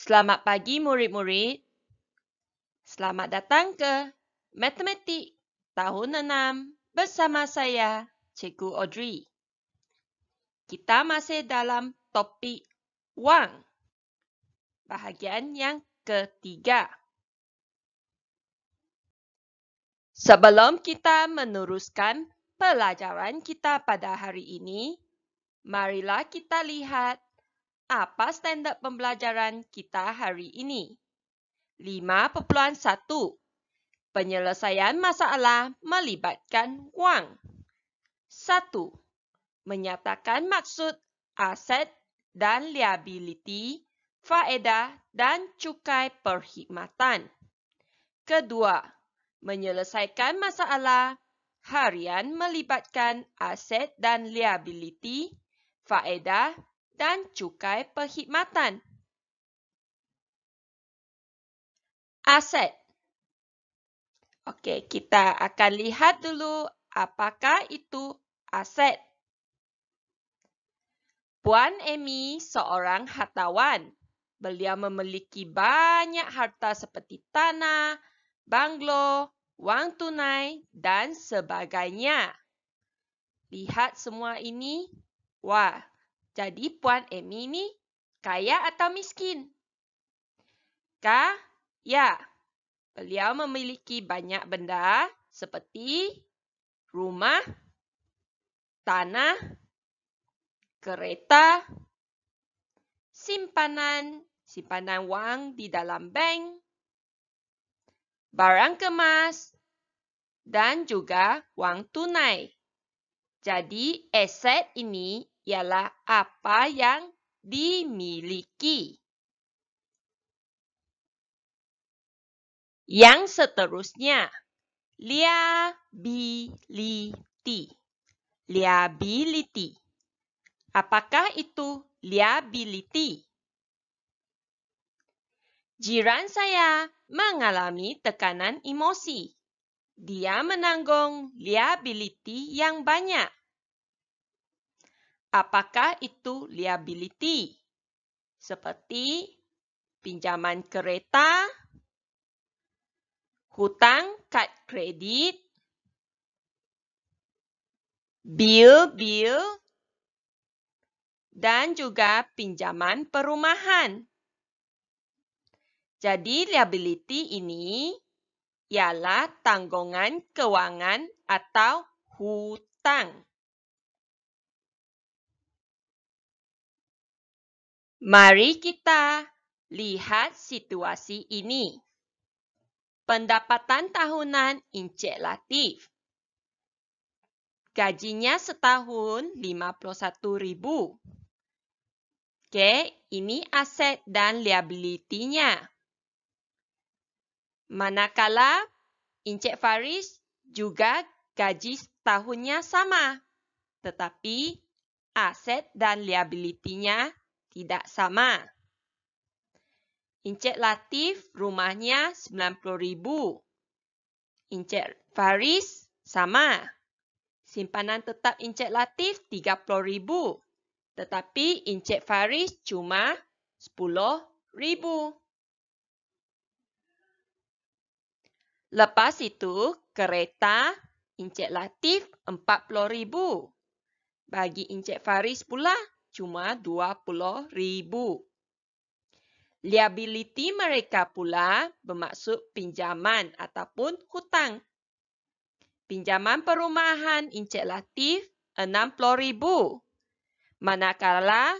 Selamat pagi murid-murid. Selamat datang ke Matematik tahun 6 bersama saya, Cikgu Audrey. Kita masih dalam topik wang. Bahagian yang ketiga. Sebelum kita meneruskan pelajaran kita pada hari ini, marilah kita lihat apa standard pembelajaran kita hari ini? 5.1 Penyelesaian masalah melibatkan wang 1. Menyatakan maksud aset dan liability, faedah dan cukai perkhidmatan Kedua Menyelesaikan masalah harian melibatkan aset dan liability, faedah dan cukai perkhidmatan. Aset. Okey, kita akan lihat dulu apakah itu aset. Puan Amy seorang hartawan. Beliau memiliki banyak harta seperti tanah, banglo, wang tunai dan sebagainya. Lihat semua ini. Wah, jadi Puan Emi eh, ni kaya atau miskin? Kaya. Beliau memiliki banyak benda seperti rumah, tanah, kereta, simpanan, simpanan wang di dalam bank, barang kemas dan juga wang tunai. Jadi aset ini ialah apa yang dimiliki. Yang seterusnya, liability. Liability. Apakah itu liability? Jiran saya mengalami tekanan emosi. Dia menanggung liability yang banyak. Apakah itu liability? Seperti pinjaman kereta, hutang kad kredit, bil-bil, dan juga pinjaman perumahan. Jadi, liability ini ialah tanggungan kewangan atau hutang. Mari kita lihat situasi ini. Pendapatan tahunan Encik Latif. Gajinya setahun RM51,000. Okay, ini aset dan liabilitinya. Manakala Encik Faris juga gaji tahunnya sama. Tetapi aset dan liabilitinya tidak sama. Encik Latif rumahnya RM90,000. Encik Faris sama. Simpanan tetap Encik Latif RM30,000. Tetapi Encik Faris cuma RM10,000. Lepas itu, kereta Encik Latif RM40,000. Bagi Encik Faris pula cuma dua puluh ribu. Liability mereka pula bermaksud pinjaman ataupun hutang. Pinjaman perumahan Encik Latif enam puluh ribu. Manakala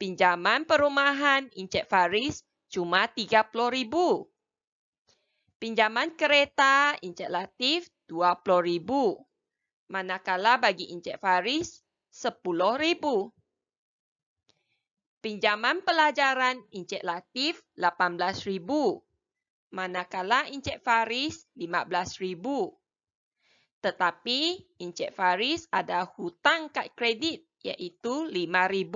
pinjaman perumahan Encik Faris cuma tiga puluh ribu. Pinjaman kereta Encik Latif dua puluh ribu. Manakala bagi Encik Faris sepuluh ribu. Pinjaman pelajaran Encik Latif RM18,000. Manakala Encik Faris RM15,000. Tetapi Encik Faris ada hutang kad kredit iaitu RM5,000.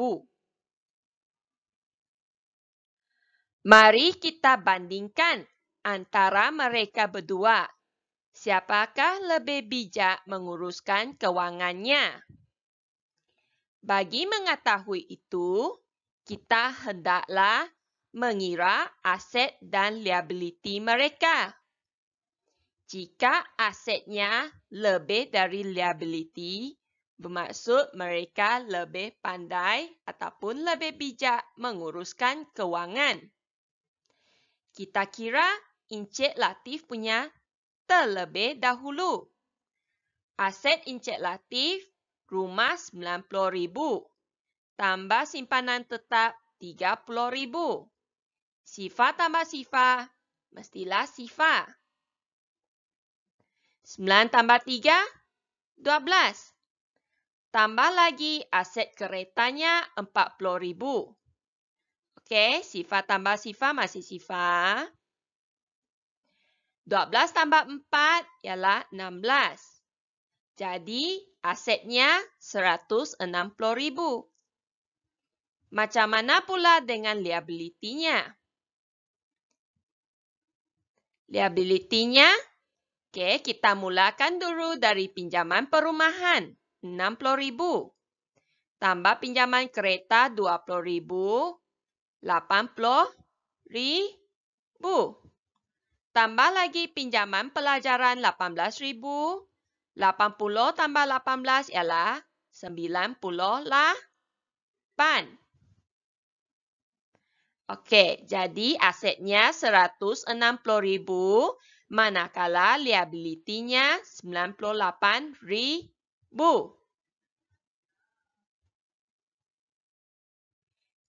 Mari kita bandingkan antara mereka berdua. Siapakah lebih bijak menguruskan kewangannya? Bagi mengetahui itu, kita hendaklah mengira aset dan liabiliti mereka. Jika asetnya lebih dari liabiliti, bermaksud mereka lebih pandai ataupun lebih bijak menguruskan kewangan. Kita kira Encik Latif punya terlebih dahulu. Aset Encik Latif rumah tambah simpanan tetap RM30,000. Sifat tambah sifat, mestilah sifat. 9 tambah 3, 12. Tambah lagi aset keretanya RM40,000. Okey, sifat tambah sifat masih sifat. 12 tambah 4 ialah 16. Jadi, asetnya RM160,000. Macam mana pula dengan liabilitinya? Liabilitinya, okay, kita mulakan dulu dari pinjaman perumahan RM60,000. Tambah pinjaman kereta RM20,000, RM80,000. Tambah lagi pinjaman pelajaran RM18,000. 80 tambah 18 ialah 98. Okey, jadi asetnya RM160,000 manakala liabilitinya RM98,000.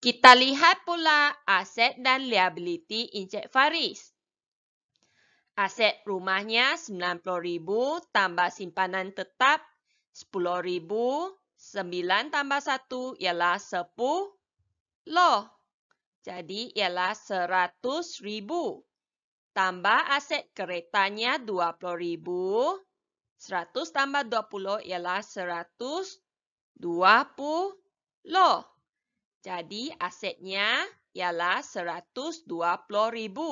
Kita lihat pula aset dan liabiliti Encik Faris. Aset rumahnya RM90,000 tambah simpanan tetap RM10,000. 9 tambah 1 ialah 10 loh jadi ialah rm ribu Tambah aset keretanya rm ribu 100 tambah 20 ialah 120. Jadi asetnya ialah ribu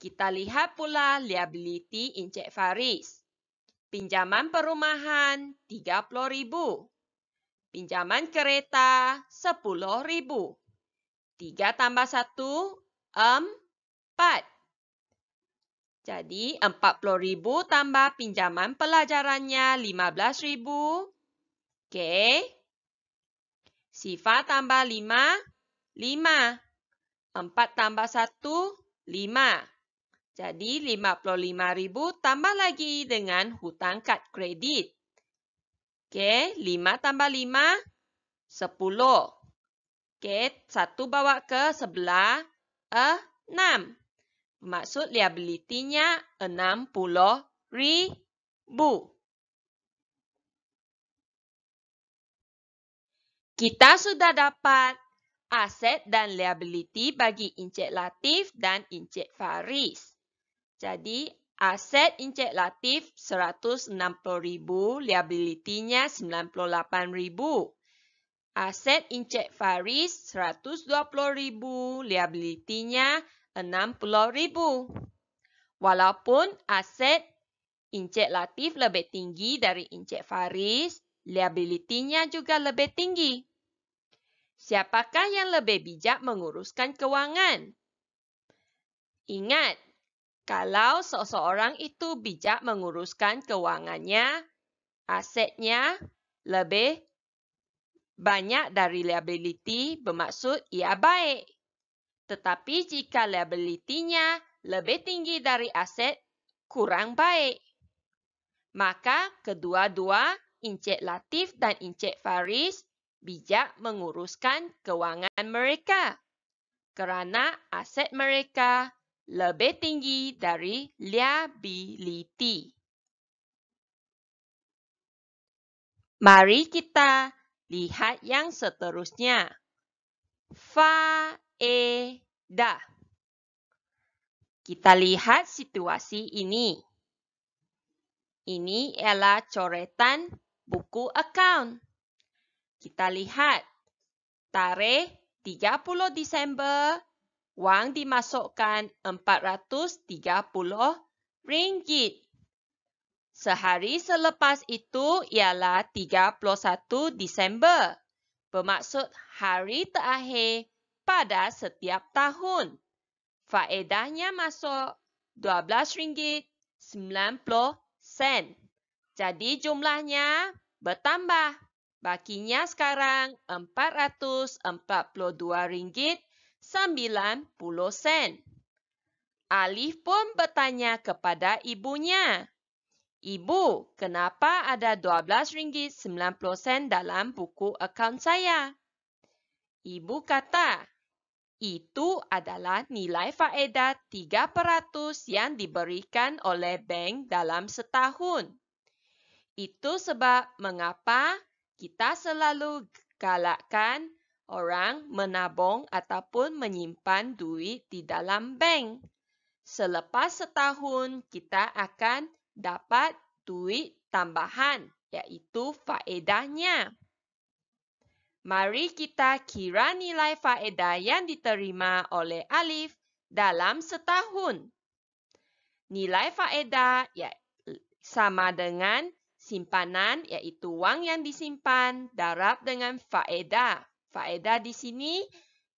Kita lihat pula liability Encik Faris. Pinjaman perumahan ribu Pinjaman kereta 10,000. ribu 3 tambah 1, 4. Jadi, 40,000 tambah pinjaman pelajarannya 15,000. Okey. Sifat tambah 5, 5. 4 tambah 1, 5. Jadi, 55,000 tambah lagi dengan hutang kad kredit. Okey, 5 tambah 5, 10. 10. Okey, satu bawa ke sebelah eh, enam. Maksud liabilitinya enam puluh ribu. Kita sudah dapat aset dan liabiliti bagi Encik Latif dan Encik Faris. Jadi, aset Encik Latif 160,000, liabilitinya 98,000. Aset ah, Encik Faris RM120,000. Liabilitinya RM60,000. Walaupun aset ah, Encik Latif lebih tinggi dari Encik Faris, liabilitinya juga lebih tinggi. Siapakah yang lebih bijak menguruskan kewangan? Ingat, kalau seseorang itu bijak menguruskan kewangannya, asetnya lebih banyak dari liability bermaksud ia baik. Tetapi jika liability-nya lebih tinggi dari aset, kurang baik. Maka kedua-dua, Encik Latif dan Encik Faris bijak menguruskan kewangan mereka kerana aset mereka lebih tinggi dari liability. Mari kita Lihat yang seterusnya. Faedah. Kita lihat situasi ini. Ini ialah coretan buku akaun. Kita lihat. Tarikh 30 Disember, wang dimasukkan 430 Ringgit. Sehari selepas itu ialah 31 Disember, bermaksud hari terakhir pada setiap tahun. Faedahnya masuk RM12.90. Jadi jumlahnya bertambah. Bakinya sekarang RM442.90. Alif pun bertanya kepada ibunya. Ibu, kenapa ada RM12.90 dalam buku akaun saya? Ibu kata, itu adalah nilai faedah 3% yang diberikan oleh bank dalam setahun. Itu sebab mengapa kita selalu galakkan orang menabung ataupun menyimpan duit di dalam bank. Selepas setahun, kita akan dapat duit tambahan iaitu faedahnya. Mari kita kira nilai faedah yang diterima oleh Alif dalam setahun. Nilai faedah ya, sama dengan simpanan iaitu wang yang disimpan darab dengan faedah. Faedah di sini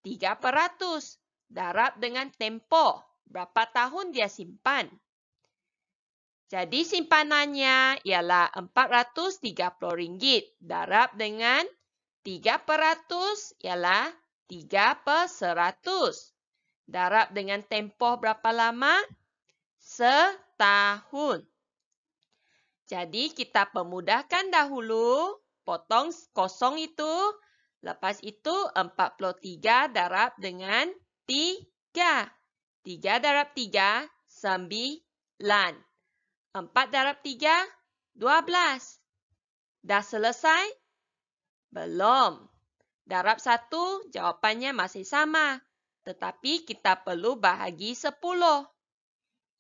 3 peratus darab dengan tempo berapa tahun dia simpan. Jadi simpanannya ialah RM430 darab dengan 3% ialah 3 per 100. Darab dengan tempoh berapa lama? Setahun. Jadi kita pemudahkan dahulu. Potong kosong itu. Lepas itu 43 darab dengan 3. 3 darab 3, 9. 4 darab 3, 12. Dah selesai? Belum. Darab 1, jawapannya masih sama. Tetapi kita perlu bahagi 10.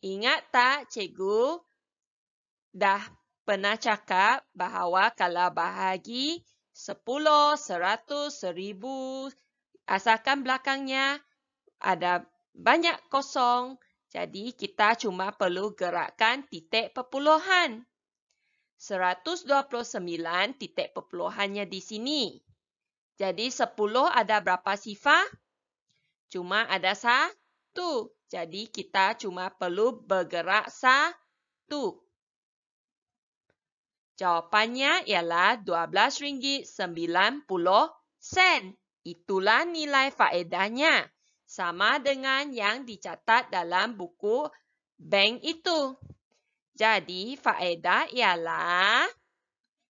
Ingat tak, cikgu? Dah pernah cakap bahawa kalau bahagi 10, 100, 1000, asalkan belakangnya ada banyak kosong, jadi kita cuma perlu gerakkan titik perpuluhan. 129 titik perpuluhannya di sini. Jadi 10 ada berapa sifar? Cuma ada satu. Jadi kita cuma perlu bergerak satu. Jawapannya ialah RM12.90. Itulah nilai faedahnya sama dengan yang dicatat dalam buku bank itu. Jadi, faedah ialah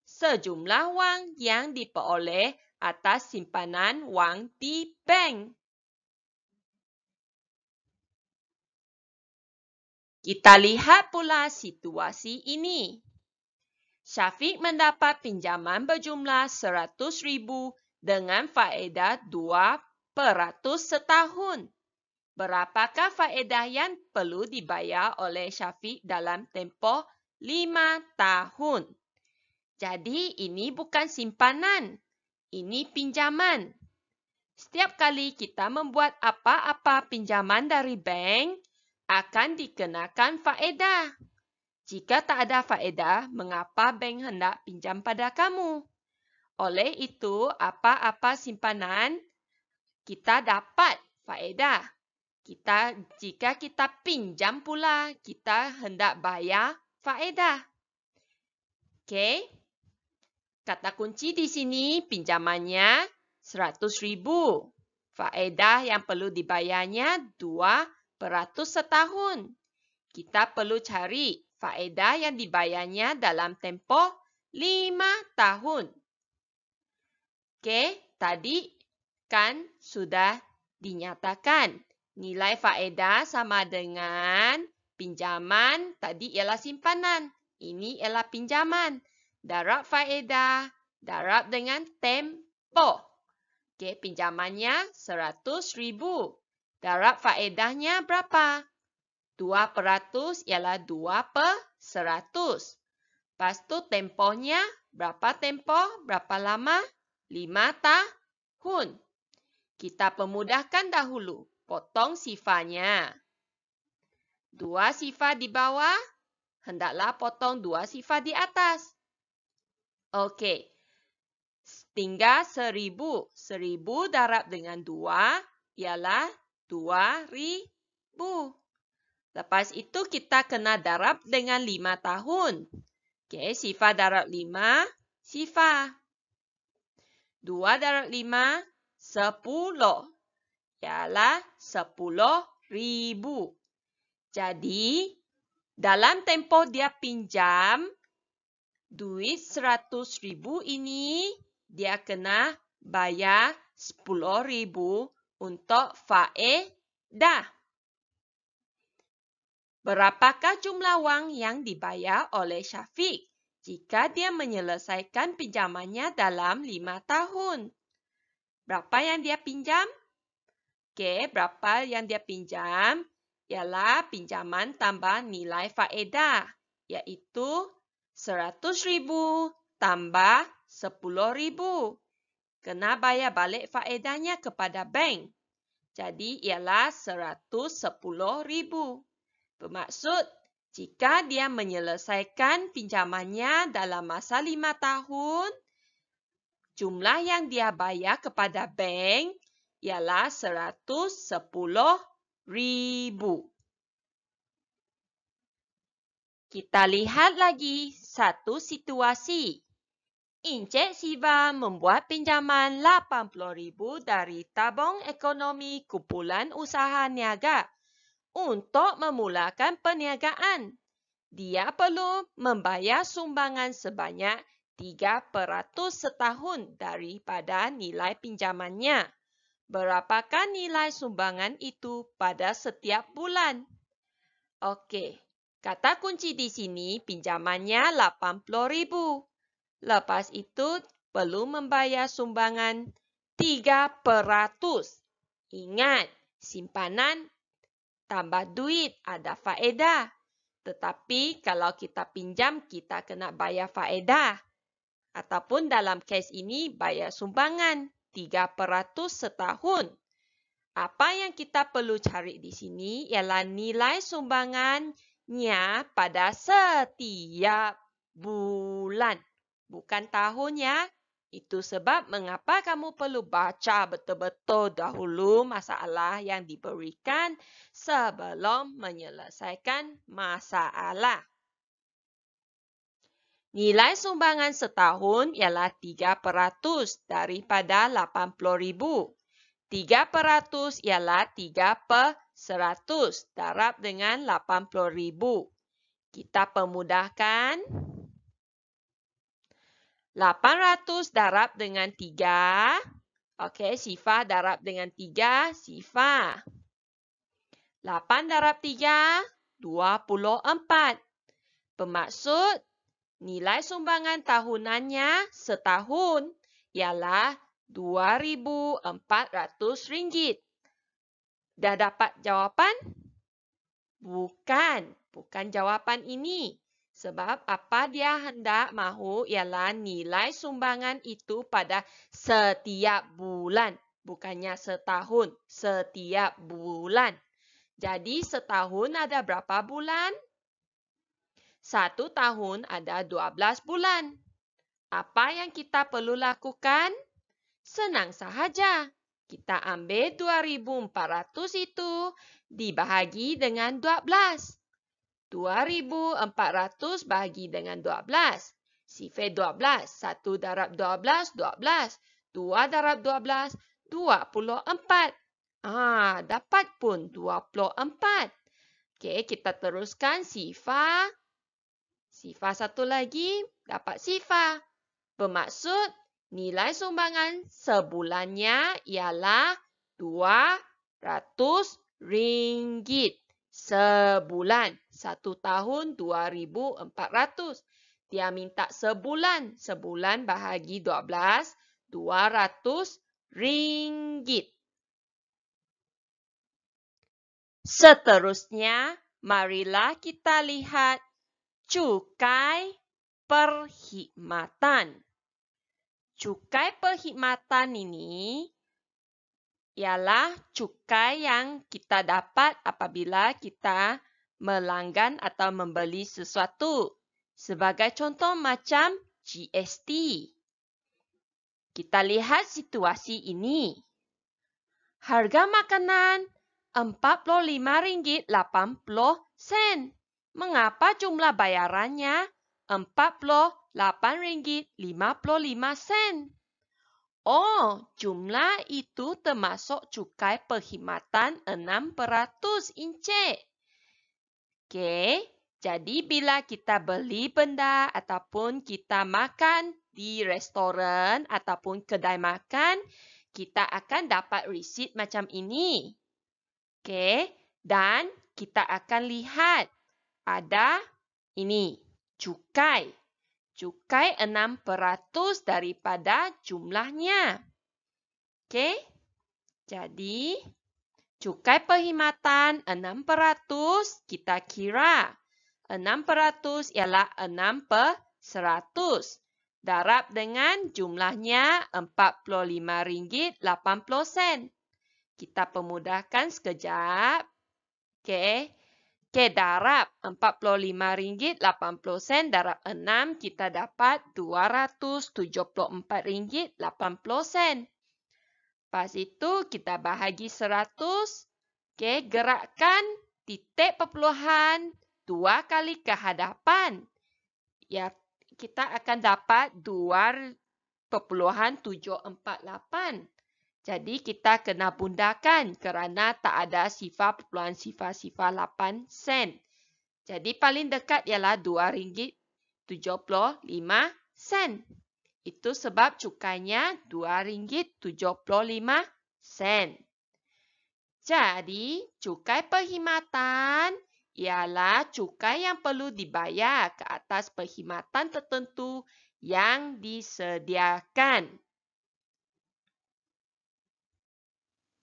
sejumlah wang yang diperoleh atas simpanan wang di bank. Kita lihat pula situasi ini. Syafiq mendapat pinjaman berjumlah ribu dengan faedah peratus setahun. Berapakah faedah yang perlu dibayar oleh Syafiq dalam tempoh lima tahun? Jadi ini bukan simpanan. Ini pinjaman. Setiap kali kita membuat apa-apa pinjaman dari bank, akan dikenakan faedah. Jika tak ada faedah, mengapa bank hendak pinjam pada kamu? Oleh itu, apa-apa simpanan kita dapat faedah. Kita jika kita pinjam pula, kita hendak bayar faedah. Okey. Kata kunci di sini pinjamannya 100,000. Faedah yang perlu dibayarnya 2% setahun. Kita perlu cari faedah yang dibayarnya dalam tempoh 5 tahun. Okey, tadi kan sudah dinyatakan. Nilai faedah sama dengan pinjaman tadi ialah simpanan. Ini ialah pinjaman. Darab faedah, darab dengan tempo. Okey, pinjamannya ribu. Darab faedahnya berapa? Dua 2% ialah dua per seratus. Lepas tu tempohnya berapa tempoh, berapa lama? Lima tahun. Kita pemudahkan dahulu. Potong sifanya. Dua sifar di bawah. Hendaklah potong dua sifar di atas. Okey. Tinggal seribu. Seribu darab dengan dua. Ialah dua ribu. Lepas itu kita kena darab dengan lima tahun. Okey. Sifar darab lima. Sifar. Dua darab lima sepuluh. Ialah sepuluh ribu. Jadi, dalam tempoh dia pinjam, duit seratus ribu ini dia kena bayar sepuluh ribu untuk faedah. Berapakah jumlah wang yang dibayar oleh Syafiq jika dia menyelesaikan pinjamannya dalam lima tahun? berapa yang dia pinjam? Okey, berapa yang dia pinjam ialah pinjaman tambah nilai faedah iaitu 100,000 tambah 10,000. Kena bayar balik faedahnya kepada bank. Jadi ialah 110,000. Bermaksud jika dia menyelesaikan pinjamannya dalam masa lima tahun, jumlah yang dia bayar kepada bank ialah seratus sepuluh ribu. Kita lihat lagi satu situasi. Encik Siva membuat pinjaman RM80,000 dari Tabung Ekonomi Kumpulan Usaha Niaga untuk memulakan perniagaan. Dia perlu membayar sumbangan sebanyak 3% setahun daripada nilai pinjamannya. Berapakah nilai sumbangan itu pada setiap bulan? Okey, kata kunci di sini pinjamannya Rp80,000. Lepas itu perlu membayar sumbangan 3%. Ingat, simpanan tambah duit ada faedah. Tetapi kalau kita pinjam, kita kena bayar faedah ataupun dalam kes ini bayar sumbangan 3% setahun. Apa yang kita perlu cari di sini ialah nilai sumbangannya pada setiap bulan. Bukan tahunnya. Itu sebab mengapa kamu perlu baca betul-betul dahulu masalah yang diberikan sebelum menyelesaikan masalah. Nilai sumbangan setahun ialah 3% daripada 80,000. 300 ialah 3 per 100 darab dengan 80,000. Kita pemudahkan. 800 darab dengan 3. Okey, sifar darab dengan 3, sifar. 8 darab 3, 24. Bermaksud Nilai sumbangan tahunannya setahun ialah RM2,400. Dah dapat jawapan? Bukan. Bukan jawapan ini. Sebab apa dia hendak mahu ialah nilai sumbangan itu pada setiap bulan. Bukannya setahun. Setiap bulan. Jadi setahun ada berapa bulan? 12 satu tahun ada 12 bulan. Apa yang kita perlu lakukan? Senang sahaja. Kita ambil 2,400 itu dibahagi dengan 12. 2,400 bahagi dengan 12. Sifir 12. satu darab 12, 12. Dua darab 12, 24. Ah, dapat pun 24. Okey, kita teruskan sifar Sifar satu lagi dapat sifar. Bermaksud nilai sumbangan sebulannya ialah RM200 sebulan. Satu tahun RM2,400. Dia minta sebulan. Sebulan bahagi 12, RM200. Seterusnya, marilah kita lihat cukai perkhidmatan. Cukai perkhidmatan ini ialah cukai yang kita dapat apabila kita melanggan atau membeli sesuatu. Sebagai contoh macam GST. Kita lihat situasi ini. Harga makanan RM45.80. Mengapa jumlah bayarannya empat puluh puluh lapan ringgit lima lima sen? Oh, jumlah itu termasuk cukai perkhidmatan peratus Encik. Okay, jadi bila kita beli benda ataupun kita makan di restoran ataupun kedai makan, kita akan dapat receipt macam ini. Okay, dan kita akan lihat ada ini, cukai. Cukai 6% daripada jumlahnya. Okey? Jadi, cukai perkhidmatan 6% kita kira. 6% ialah 6 per 100. Darab dengan jumlahnya RM45.80. Kita pemudahkan sekejap. Okey. Okey, darab RM45.80 darab 6 kita dapat RM274.80. Lepas itu kita bahagi 100. Okey, gerakkan titik perpuluhan 2 kali ke hadapan. Ya, kita akan dapat 2.748. Jadi kita kena bundakan kerana tak ada sifar perpuluhan sifar-sifar 8 sen. Jadi paling dekat ialah RM2.75. Itu sebab cukainya RM2.75. Jadi cukai perkhidmatan ialah cukai yang perlu dibayar ke atas perkhidmatan tertentu yang disediakan.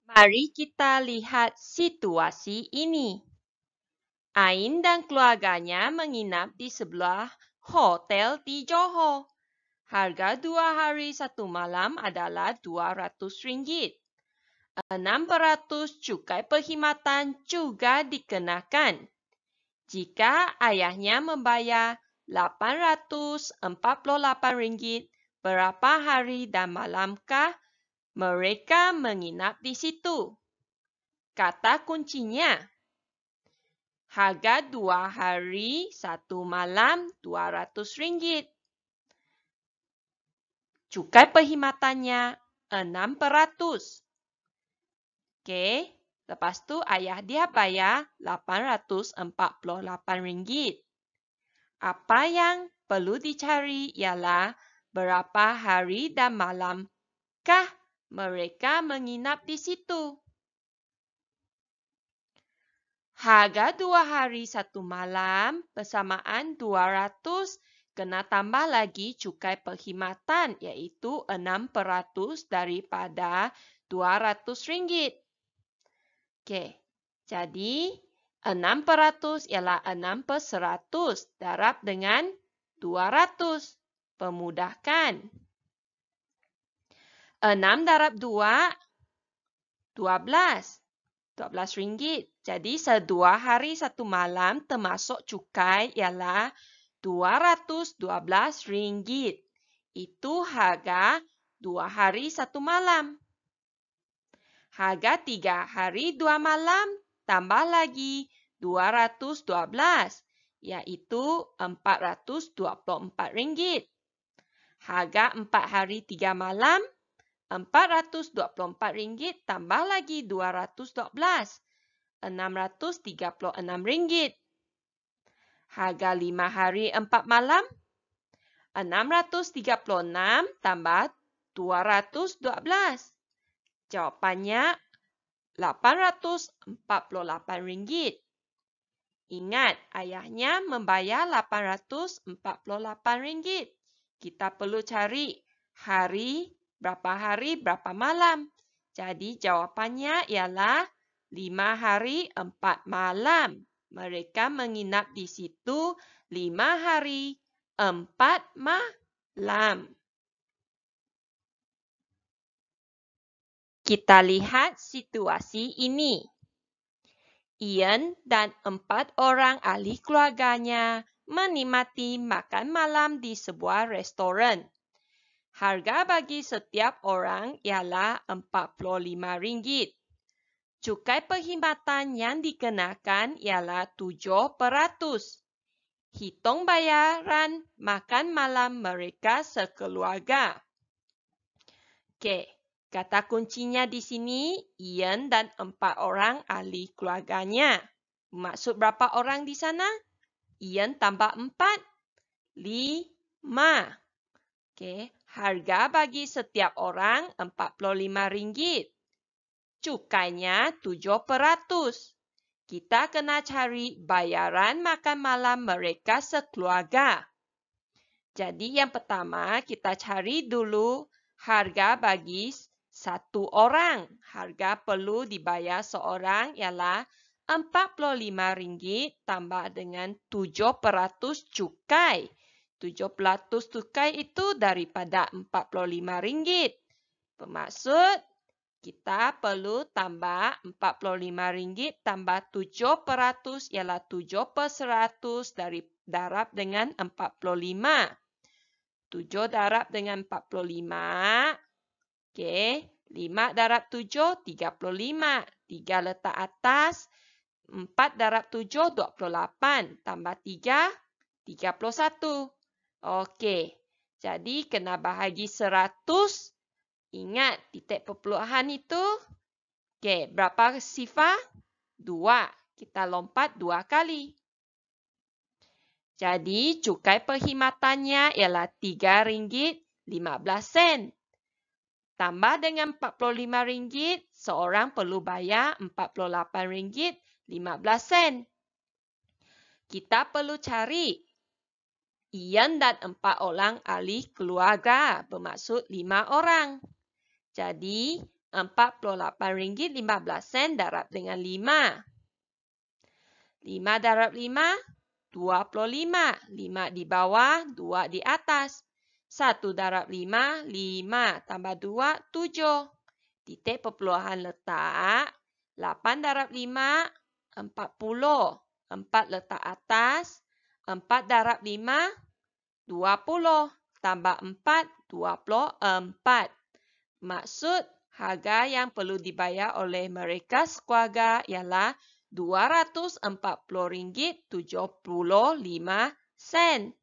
Mari kita lihat situasi ini. Ain dan keluarganya menginap di sebelah hotel di Johor. Harga dua hari satu malam adalah RM200. RM600 cukai perkhidmatan juga dikenakan. Jika ayahnya membayar RM848, berapa hari dan malamkah? Mereka menginap di situ. Kata kuncinya. Harga dua hari, satu malam, dua ratus ringgit. Cukai perkhidmatannya, enam peratus. Okey, lepas tu ayah dia bayar lapan ratus empat puluh lapan ringgit. Apa yang perlu dicari ialah berapa hari dan malam, kah? Mereka menginap di situ. Harga dua hari satu malam bersamaan 200 kena tambah lagi cukai perkhidmatan iaitu 6% daripada 200 ringgit. Okey, jadi 6% ialah 6 per 100 darab dengan 200. Pemudahkan. 6 darab 2, RM12. RM12. Jadi, sedua hari satu malam termasuk cukai ialah rm ringgit. Itu harga dua hari satu malam. Harga tiga hari dua malam tambah lagi RM212 iaitu rm ringgit. Harga empat hari tiga malam 424 ringgit tambah lagi 212 636 ringgit. Harga 5 hari 4 malam. 636 tambah 212 Jawapannya 848 ringgit. Ingat, ayahnya membayar 848 ringgit. Kita perlu cari hari berapa hari, berapa malam. Jadi jawapannya ialah lima hari, empat malam. Mereka menginap di situ lima hari, empat malam. Kita lihat situasi ini. Ian dan empat orang ahli keluarganya menikmati makan malam di sebuah restoran harga bagi setiap orang ialah RM45. Cukai perkhidmatan yang dikenakan ialah 7%. Hitung bayaran makan malam mereka sekeluarga. Okey, kata kuncinya di sini, Ian dan empat orang ahli keluarganya. Maksud berapa orang di sana? Ian tambah empat, lima. Okey, harga bagi setiap orang RM45. Cukainya 7%. Kita kena cari bayaran makan malam mereka sekeluarga. Jadi yang pertama kita cari dulu harga bagi satu orang. Harga perlu dibayar seorang ialah RM45 tambah dengan 7% cukai. 70% cukai itu daripada RM45. Bermaksud kita perlu tambah RM45 tambah 7% ialah 7 per 100 dari darab dengan 45. 7 darab dengan 45. okay? 5 darab 7 35. 3 letak atas 4 darab 7 28 tambah 3 31. Okey. Jadi kena bahagi 100. Ingat titik perpuluhan itu. Okey, berapa sifar? 2. Kita lompat 2 kali. Jadi cukai perkhidmatannya ialah RM3.15. Tambah dengan RM45, seorang perlu bayar RM48.15. Kita perlu cari Ian dan empat orang ahli keluarga bermaksud lima orang. Jadi, empat puluh lapan ringgit lima belas sen darab dengan lima. Lima darab lima, dua puluh lima. Lima di bawah, dua di atas. Satu darab lima, lima tambah dua, tujuh. Titik perpuluhan letak, lapan darab lima, empat puluh. Empat letak atas, empat darab lima, dua puluh tambah empat, dua puluh empat. Maksud harga yang perlu dibayar oleh mereka sekeluarga ialah dua ratus empat puluh ringgit tujuh puluh lima sen.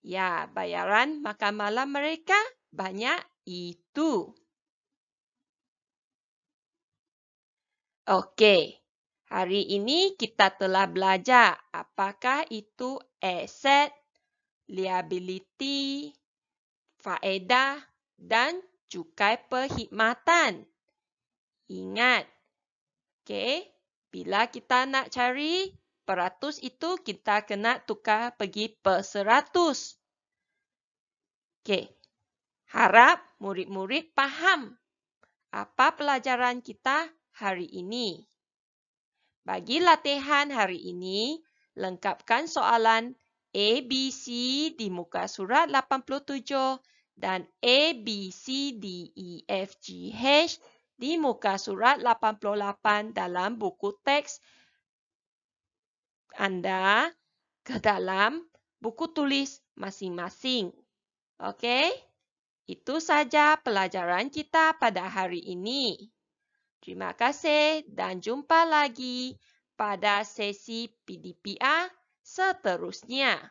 Ya, bayaran makan malam mereka banyak itu. Okey. Hari ini kita telah belajar apakah itu aset, liabiliti, faedah dan cukai perkhidmatan. Ingat, okay, bila kita nak cari peratus itu, kita kena tukar pergi per seratus. Okay. Harap murid-murid faham apa pelajaran kita hari ini. Bagi latihan hari ini, lengkapkan soalan ABC e, di muka surat 87 dan ABCDEFGH di muka surat 88 dalam buku teks anda ke dalam buku tulis masing-masing. Okey? Itu saja pelajaran kita pada hari ini. Terima kasih dan jumpa lagi pada sesi PDPA seterusnya.